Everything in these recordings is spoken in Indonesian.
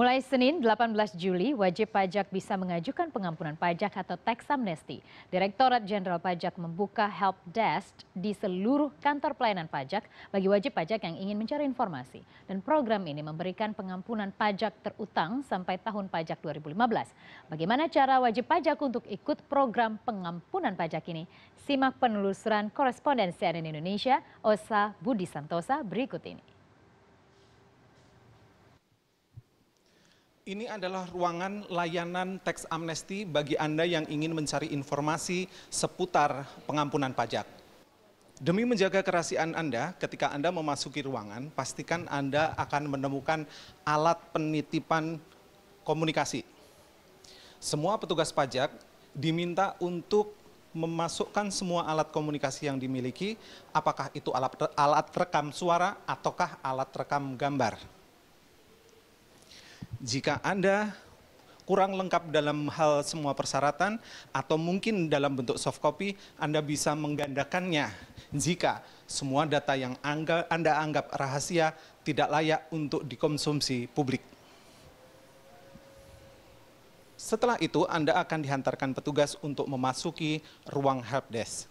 Mulai Senin 18 Juli, wajib pajak bisa mengajukan pengampunan pajak atau tax amnesty. Direktorat Jenderal Pajak membuka help desk di seluruh kantor pelayanan pajak bagi wajib pajak yang ingin mencari informasi. Dan program ini memberikan pengampunan pajak terutang sampai tahun pajak 2015. Bagaimana cara wajib pajak untuk ikut program pengampunan pajak ini? Simak penelusuran koresponden CNN Indonesia, Osa Budi Santosa berikut ini. Ini adalah ruangan layanan teks amnesti bagi Anda yang ingin mencari informasi seputar pengampunan pajak. Demi menjaga kerahasiaan Anda, ketika Anda memasuki ruangan, pastikan Anda akan menemukan alat penitipan komunikasi. Semua petugas pajak diminta untuk memasukkan semua alat komunikasi yang dimiliki, apakah itu alat, rekam suara ataukah alat rekam gambar jika Anda kurang lengkap dalam hal semua persyaratan atau mungkin dalam bentuk soft copy, Anda bisa menggandakannya jika semua data yang angga, Anda anggap rahasia tidak layak untuk dikonsumsi publik. Setelah itu, Anda akan dihantarkan petugas untuk memasuki ruang helpdesk.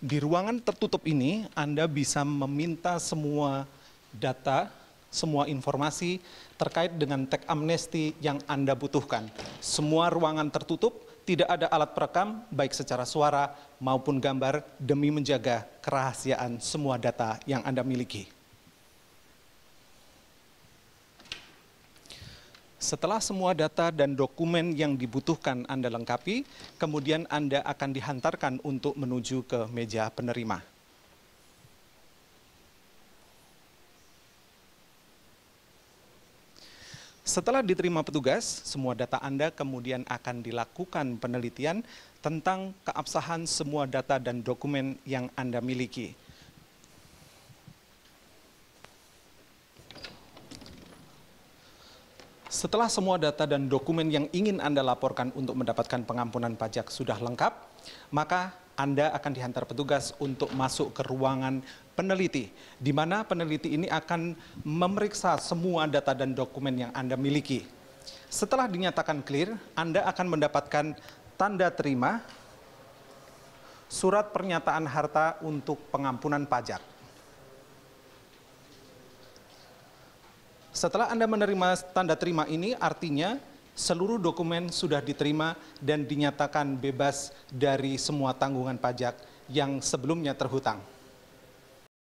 di ruangan tertutup ini Anda bisa meminta semua data, semua informasi terkait dengan tech amnesti yang Anda butuhkan. Semua ruangan tertutup, tidak ada alat perekam baik secara suara maupun gambar demi menjaga kerahasiaan semua data yang Anda miliki. Setelah semua data dan dokumen yang dibutuhkan Anda lengkapi, kemudian Anda akan dihantarkan untuk menuju ke meja penerima. Setelah diterima petugas, semua data Anda kemudian akan dilakukan penelitian tentang keabsahan semua data dan dokumen yang Anda miliki. Setelah semua data dan dokumen yang ingin Anda laporkan untuk mendapatkan pengampunan pajak sudah lengkap, maka Anda akan dihantar petugas untuk masuk ke ruangan peneliti, di mana peneliti ini akan memeriksa semua data dan dokumen yang Anda miliki. Setelah dinyatakan clear, Anda akan mendapatkan tanda terima surat pernyataan harta untuk pengampunan pajak. Setelah Anda menerima tanda terima ini, artinya seluruh dokumen sudah diterima dan dinyatakan bebas dari semua tanggungan pajak yang sebelumnya terhutang.